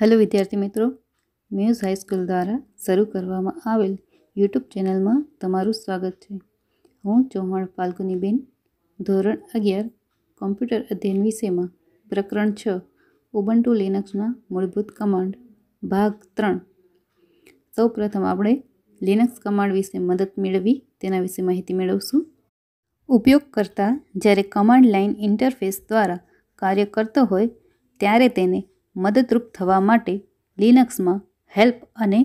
hello વિદ્યાર્થી મિત્રો muse high school દ્વારા શરૂ કરવામાં આવેલ યુટ્યુબ ચેનલમાં તમારું સ્વાગત છે હું ચૌહાણ ફાલ્ગુનીબેન ધોરણ અગિયાર કોમ્પ્યુટર અધ્યયન વિષયમાં પ્રકરણ છ ઉબન્ટુ લિનક્સના મૂળભૂત કમાન્ડ ભાગ ત્રણ સૌપ્રથમ આપણે લિનક્સ કમાન્ડ વિશે મદદ મેળવી તેના વિશે માહિતી મેળવશું ઉપયોગકર્તા જ્યારે કમાન્ડ લાઇન ઇન્ટરફેસ દ્વારા કાર્ય કરતો હોય ત્યારે તેને મદદરૂપ થવા માટે લિનક્સમાં હેલ્પ અને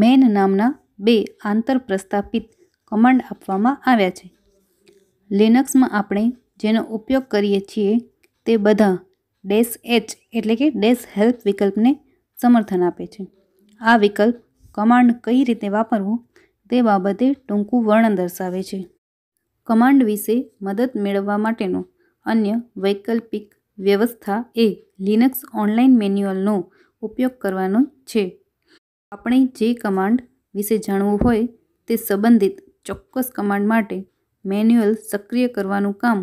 મેન નામના બે આંતર પ્રસ્થાપિત કમાન્ડ આપવામાં આવ્યા છે લિનક્સમાં આપણે જેનો ઉપયોગ કરીએ છીએ તે બધા ડેશ એચ એટલે કે ડેસ હેલ્પ વિકલ્પને સમર્થન આપે છે આ વિકલ્પ કમાન્ડ કઈ રીતે વાપરવો તે બાબતે ટૂંકું વર્ણન દર્શાવે છે કમાન્ડ વિશે મદદ મેળવવા માટેનો અન્ય વૈકલ્પિક વ્યવસ્થા એ લિનક્સ ઓનલાઇન મેન્યુઅલનો ઉપયોગ કરવાનો છે આપણે જે કમાન્ડ વિશે જાણવું હોય તે સંબંધિત ચોક્કસ કમાન્ડ માટે મેન્યુઅલ સક્રિય કરવાનું કામ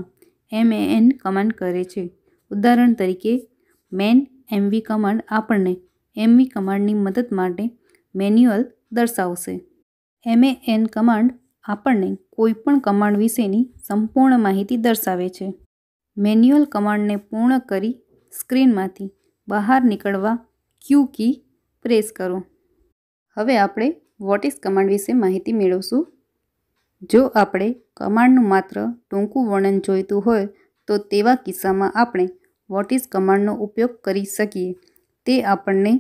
એમએએન કમાન્ડ કરે છે ઉદાહરણ તરીકે મેન એમવી કમાન્ડ આપણને એમવી કમાન્ડની મદદ માટે મેન્યુઅલ દર્શાવશે એમએએન કમાન્ડ આપણને કોઈપણ કમાન્ડ વિશેની સંપૂર્ણ માહિતી દર્શાવે છે મેન્યુઅલ કમાન્ડને પૂર્ણ કરી સ્ક્રીનમાંથી બહાર નીકળવા ક્યુ કી પ્રેસ કરો હવે આપણે વોટ ઇઝ કમાન્ડ વિશે માહિતી મેળવશું જો આપણે કમાન્ડનું માત્ર ટૂંકું વર્ણન જોઈતું હોય તો તેવા કિસ્સામાં આપણે વોટ ઇઝ કમાન્ડનો ઉપયોગ કરી શકીએ તે આપણને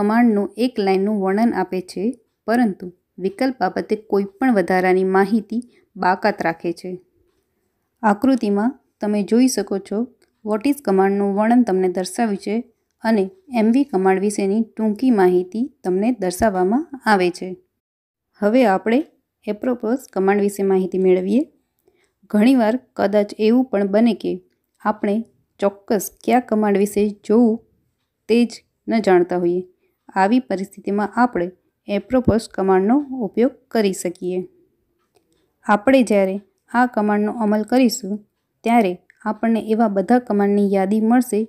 કમાન્ડનું એક લાઇનનું વર્ણન આપે છે પરંતુ વિકલ્પ બાબતે કોઈપણ વધારાની માહિતી બાકાત રાખે છે આકૃતિમાં તમે જોઈ શકો છો વોટ ઇઝ કમાન્ડનું વર્ણન તમને દર્શાવ્યું છે અને એમવી કમાન્ડ વિશેની ટૂંકી માહિતી તમને દર્શાવવામાં આવે છે હવે આપણે એપ્રોપોસ કમાન્ડ વિશે માહિતી મેળવીએ ઘણીવાર કદાચ એવું પણ બને કે આપણે ચોક્કસ કયા કમાન્ડ વિશે જોવું તે જ ન જાણતા હોઈએ આવી પરિસ્થિતિમાં આપણે એપ્રોપોસ કમાન્ડનો ઉપયોગ કરી શકીએ આપણે જ્યારે આ કમાન્ડનો અમલ કરીશું ત્યારે આપણને એવા બધા કમાન્ડની યાદી મળશે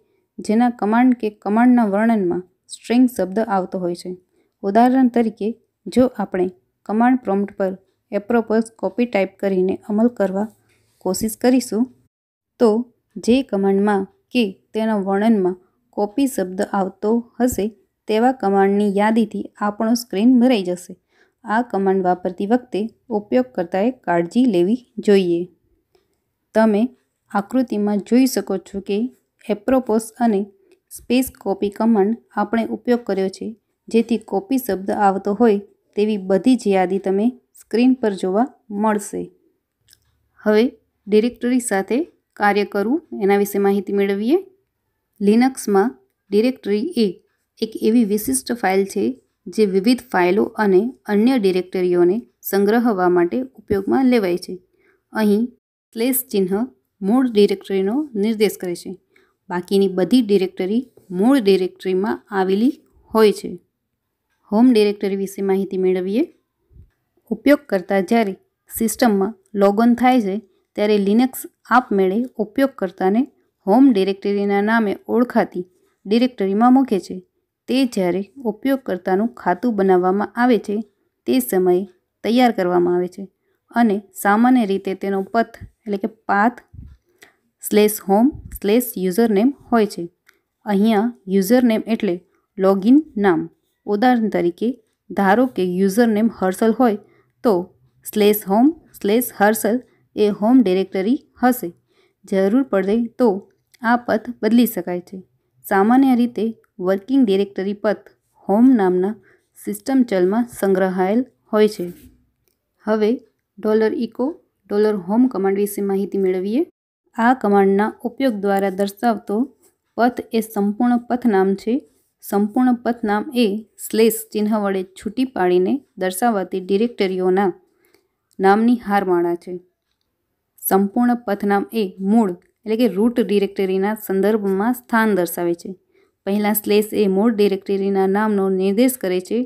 જેના કમાન્ડ કે કમાન્ડના વર્ણનમાં સ્ટ્રિંગ શબ્દ આવતો હોય છે ઉદાહરણ તરીકે જો આપણે કમાન્ડ પ્રોમ્પ્ટ પર એપ્રોપોઝ કોપી ટાઈપ કરીને અમલ કરવા કોશિશ કરીશું તો જે કમાન્ડમાં કે તેના વર્ણનમાં કોપી શબ્દ આવતો હશે તેવા કમાન્ડની યાદીથી આપણો સ્ક્રીન ભરાઈ જશે આ કમાન્ડ વાપરતી વખતે ઉપયોગકર્તાએ કાળજી લેવી જોઈએ તમે આકૃતિમાં જોઈ શકો છો કે એપ્રોપોસ અને સ્પેસ કોપી કમાન્ડ આપણે ઉપયોગ કર્યો છે જેથી કોપી શબ્દ આવતો હોય તેવી બધી જ યાદી તમે સ્ક્રીન પર જોવા મળશે હવે ડિરેક્ટરી સાથે કાર્ય કરવું એના વિશે માહિતી મેળવીએ લિનક્સમાં ડિરેક્ટરી એ એક એવી વિશિષ્ટ ફાઇલ છે જે વિવિધ ફાઇલો અને અન્ય ડિરેક્ટરીઓને સંગ્રહવા માટે ઉપયોગમાં લેવાય છે અહીં સ્લેશ ચિહ્ન મૂળ ડિરેક્ટરીનો નિર્દેશ કરે છે બાકીની બધી ડિરેક્ટરી મૂળ ડિરેક્ટરીમાં આવેલી હોય છે હોમ ડિરેક્ટરી વિશે માહિતી મેળવીએ ઉપયોગ ઉપયોગકર્તા જ્યારે સિસ્ટમમાં લોગોન થાય છે ત્યારે લિનક્સ આપમેળે ઉપયોગકર્તાને હોમ ડિરેક્ટરીના નામે ઓળખાતી ડિરેક્ટરીમાં મૂકે છે તે જ્યારે ઉપયોગકર્તાનું ખાતું બનાવવામાં આવે છે તે સમયે તૈયાર કરવામાં આવે છે અને સામાન્ય રીતે તેનો પથ એટલે કે path slash home slash user name હોય છે અહીંયા યુઝર નેમ એટલે લોગિન નામ ઉદાહરણ તરીકે ધારો કે યુઝરનેમ નેમ હર્ષલ હોય તો સ્લેશ હોમ સ્લેશ હર્ષલ એ હોમ ડિરેક્ટરી હશે જરૂર પડે તો આ પથ બદલી શકાય છે સામાન્ય રીતે વર્કિંગ ડિરેક્ટરી પથ હોમ નામના સિસ્ટમ ચલમાં સંગ્રહાયેલ હોય છે હવે dollar echo dollar home command વિશે માહિતી મેળવીએ આ કમાન્ડના ઉપયોગ દ્વારા દર્શાવતો પથ એ સંપૂર્ણ પથનામ છે સંપૂર્ણ પથનામ એ સ્લેશ ચિહ્ન વડે છૂટી પાડીને દર્શાવાતી ડિરેક્ટરીઓના નામની હારમાળા છે સંપૂર્ણ પથનામ એ મૂળ એટલે કે રૂટ ડિરેક્ટરીના સંદર્ભમાં સ્થાન દર્શાવે છે પહેલાં સ્લેશ એ મૂળ ડિરેક્ટરીના નામનો નિર્દેશ કરે છે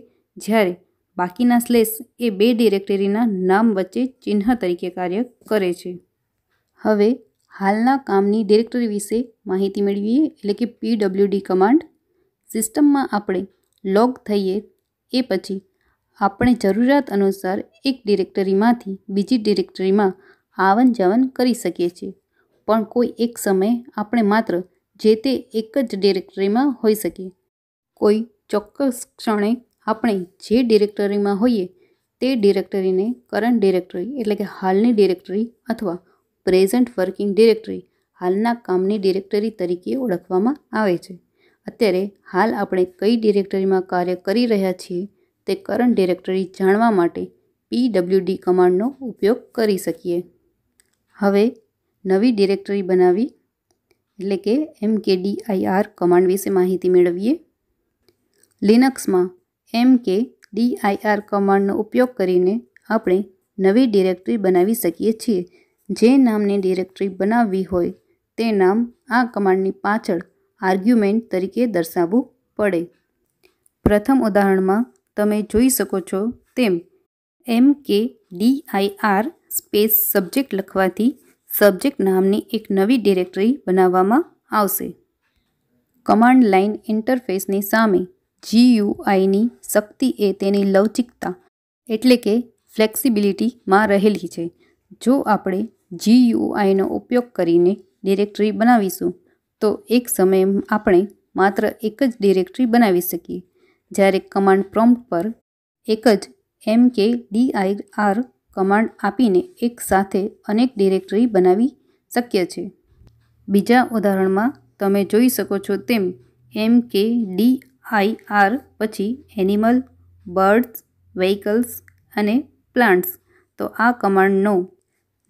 જ્યારે બાકીના સ્લેશ એ બે ડિરેક્ટરીના નામ વચ્ચે ચિહ્ન તરીકે કાર્ય કરે છે હવે હાલના કામની ડિરેક્ટરી વિશે માહિતી મેળવીએ એટલે કે પીડબ્લ્યુડી કમાન્ડ સિસ્ટમમાં આપણે લોગ થઈએ એ પછી આપણે જરૂરિયાત અનુસાર એક ડિરેક્ટરીમાંથી બીજી ડિરેક્ટરીમાં આવન જાવન કરી શકીએ છીએ પણ કોઈ એક સમયે આપણે માત્ર જે તે એક જ ડિરેક્ટરીમાં હોઈ શકીએ કોઈ ચોક્કસ ક્ષણે આપણે જે ડિરેક્ટરીમાં હોઈએ તે ડિરેક્ટરીને કરંટ ડિરેક્ટરી એટલે કે હાલની ડિરેક્ટરી અથવા પ્રેઝન્ટ વર્કિંગ ડિરેક્ટરી હાલના કામની ડિરેક્ટરી તરીકે ઓળખવામાં આવે છે અત્યારે હાલ આપણે કઈ ડિરેક્ટરીમાં કાર્ય કરી રહ્યા છીએ તે કરંટ ડિરેક્ટરી જાણવા માટે પીડબ્લ્યુડી કમાન્ડનો ઉપયોગ કરી શકીએ હવે નવી ડિરેક્ટરી બનાવી એટલે કે એમ કે એમકેડીઆઈઆર કમાન્ડ વિશે માહિતી મેળવીએ લિનક્સમાં એમ કે ડીઆઈઆર કમાન્ડનો ઉપયોગ કરીને આપણે નવી ડિરેક્ટરી બનાવી શકીએ છીએ જે નામની ડિરેક્ટરી બનાવવી હોય તે નામ આ કમાન્ડની પાછળ આર્ગ્યુમેન્ટ તરીકે દર્શાવવું પડે પ્રથમ ઉદાહરણમાં તમે જોઈ શકો છો તેમ M K D I R space subject લખવાથી સબ્જેક્ટ નામની એક નવી ડિરેક્ટરી બનાવવામાં આવશે કમાન્ડ લાઇન ઇન્ટરફેસની સામે જીયુઆઈની શક્તિ એ તેની લવચિકતા એટલે કે ફ્લેક્સિબિલિટીમાં રહેલી છે જો આપણે જીયુઆઈનો ઉપયોગ કરીને ડિરેક્ટરી બનાવીશું તો એક સમયે આપણે માત્ર એક જ ડિરેક્ટરી બનાવી શકીએ જ્યારે કમાન્ડ પ્રોમ્પ્ટ પર એક જ એમ કે ડીઆઈઆર કમાન્ડ આપીને એક સાથે અનેક ડિરેક્ટરી બનાવી શક્ય છે બીજા ઉદાહરણમાં તમે જોઈ શકો છો તેમ M K D I R પછી એનિમલ બર્ડ્સ વેહિકલ્સ અને પ્લાન્ટ્સ તો આ કમાન્ડનો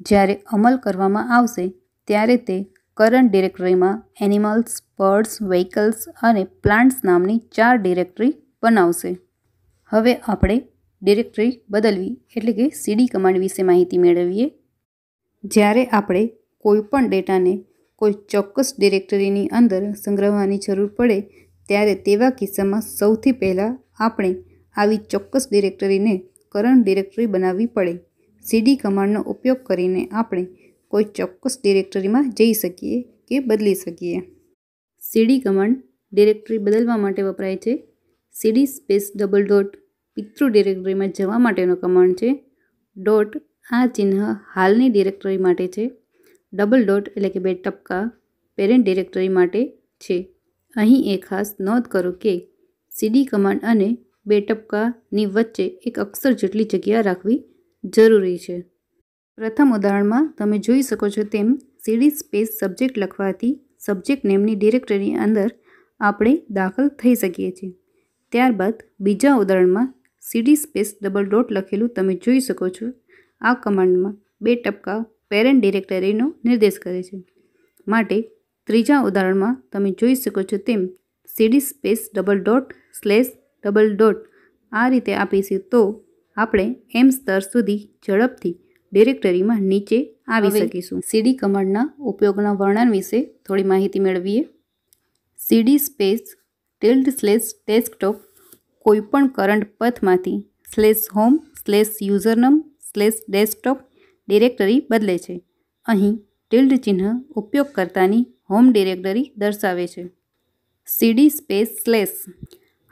જ્યારે અમલ કરવામાં આવશે ત્યારે તે કરંટ ડિરેક્ટરીમાં એનિમલ્સ બર્ડ્સ વ્હીકલ્સ અને પ્લાન્ટ્સ નામની ચાર ડિરેક્ટરી બનાવશે હવે આપણે ડિરેક્ટરી બદલવી એટલે કે સીડી કમાન્ડ વિશે માહિતી મેળવીએ જ્યારે આપણે કોઈપણ ડેટાને કોઈ ચોક્કસ ડિરેક્ટરીની અંદર સંગ્રહવાની જરૂર પડે ત્યારે તેવા કિસ્સામાં સૌથી પહેલાં આપણે આવી ચોક્કસ ડિરેક્ટરીને કરંટ ડિરેક્ટરી બનાવવી પડે સીડી કમાન્ડનો ઉપયોગ કરીને આપણે કોઈ ચોક્કસ ડિરેક્ટરીમાં જઈ શકીએ કે બદલી શકીએ સીડી કમાન્ડ ડિરેક્ટરી બદલવા માટે વપરાય છે સીડી સ્પેસ ડબલ ડોટ પિતૃ ડિરેક્ટરીમાં જવા માટેનો કમાન્ડ છે ડોટ આ ચિહ્ન હાલની ડિરેક્ટરી માટે છે ડબલ ડોટ એટલે કે બે ટપકા પેરેન્ટ ડિરેક્ટરી માટે છે અહીં એ ખાસ નોંધ કરો કે સીડી કમાન્ડ અને બે ટપકાની વચ્ચે એક અક્ષર જેટલી જગ્યા રાખવી જરૂરી છે પ્રથમ ઉદાહરણમાં તમે જોઈ શકો છો તેમ સીડી સ્પેસ સબ્જેક્ટ લખવાથી સબ્જેક્ટ નેમની ડિરેક્ટરી અંદર આપણે દાખલ થઈ શકીએ છીએ ત્યારબાદ બીજા ઉદાહરણમાં સીડી સ્પેસ ડબલ ડોટ લખેલું તમે જોઈ શકો છો આ કમાન્ડમાં બે ટપકા પેરેન્ટ ડિરેક્ટરીનો નિર્દેશ કરે છે માટે ત્રીજા ઉદાહરણમાં તમે જોઈ શકો છો તેમ CD space double dot slash double dot આ રીતે આપીશું તો આપણે એમ સ્તર સુધી ઝડપથી ડિરેક્ટરીમાં નીચે આવી શકીશું સીડી કમાન્ડના ઉપયોગના વર્ણન વિશે થોડી માહિતી મેળવીએ CD space tilde slash desktop કોઈપણ કરંટ પથમાંથી slash home slash username slash desktop directory બદલે છે અહીં ટિલ્ડ ચિહ્ન ઉપયોગકર્તાની હોમ ડિરેક્ટરી દર્શાવે છે સીડી સ્પેસ સ્લેશ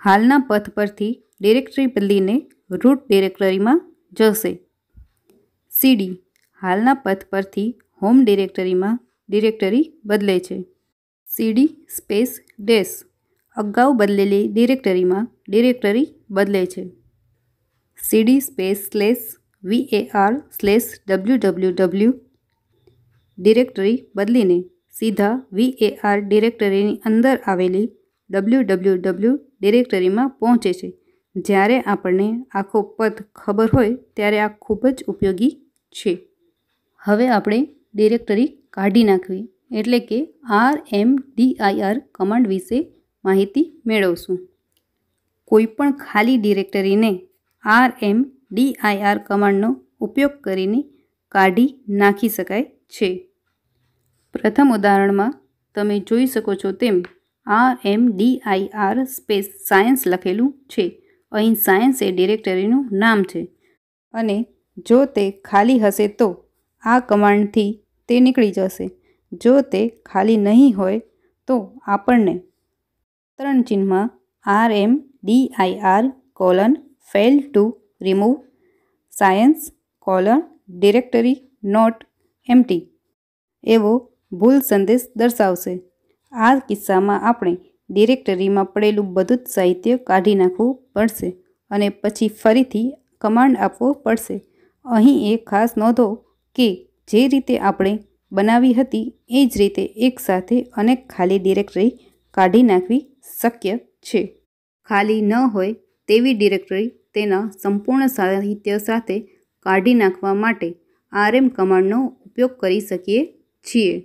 હાલના પથ પરથી ડિરેક્ટરી બદલીને રૂટ ડિરેક્ટરીમાં જશે સીડી હાલના પથ પરથી હોમ ડિરેક્ટરીમાં ડિરેક્ટરી બદલે છે સીડી સ્પેસ ડેસ અગાઉ બદલેલી ડિરેક્ટરીમાં ડિરેક્ટરી બદલે છે CD space slash R slash W W W directory બદલીને સીધા વી એ આર ડિરેક્ટરીની અંદર આવેલી ડબલ્યુ ડબલ્યુ ડબલ્યુ ડિરેક્ટરીમાં પહોંચે છે જ્યારે આપણને આખો પદ ખબર હોય ત્યારે આ ખૂબ જ ઉપયોગી છે હવે આપણે ડિરેક્ટરી કાઢી નાખવી એટલે કે આર એમ ડીઆઈઆર કમાન્ડ વિશે માહિતી મેળવશું કોઈપણ ખાલી ડિરેક્ટરીને આર એમ ડીઆઈઆર કમાન્ડનો ઉપયોગ કરીને કાઢી નાખી શકાય છે પ્રથમ ઉદાહરણમાં તમે જોઈ શકો છો તેમ R M DIR space science લખેલું છે અહીં સાયન્સ એ ડિરેક્ટરીનું નામ છે અને જો તે ખાલી હશે તો આ કમાન્ડથી તે નીકળી જશે જો તે ખાલી નહીં હોય તો આપણને ત્રણ ચિહ્નમાં R M D I R colon fail to remove science colon directory not empty એવો ભૂલ સંદેશ દર્શાવશે આ કિસ્સામાં આપણે ડિરેક્ટરીમાં પડેલું બધું જ સાહિત્ય કાઢી નાખવું પડશે અને પછી ફરીથી કમાન્ડ આપવો પડશે અહીં એ ખાસ નોંધો કે જે રીતે આપણે બનાવી હતી એ જ રીતે એકસાથે અનેક ખાલી ડિરેક્ટરી કાઢી નાખવી શક્ય છે ખાલી ન હોય તેવી ડિરેક્ટરી તેના સંપૂર્ણ સાહિત્ય સાથે કાઢી નાખવા માટે આરએમ કમાન્ડનો ઉપયોગ કરી શકીએ છીએ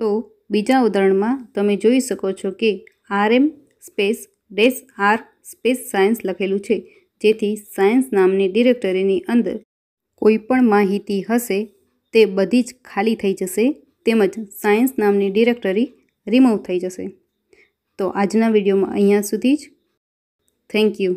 તો બીજા ઉદાહરણમાં તમે જોઈ શકો છો કે RM space dash R space science લખેલું છે જેથી સાયન્સ નામની ડિરેક્ટરીની અંદર કોઈ પણ માહિતી હશે તે બધી જ ખાલી થઈ જશે તેમજ સાયન્સ નામની ડિરેક્ટરી રિમૂવ થઈ જશે તો આજના વિડીયોમાં અહીંયા સુધી જ થેન્ક યુ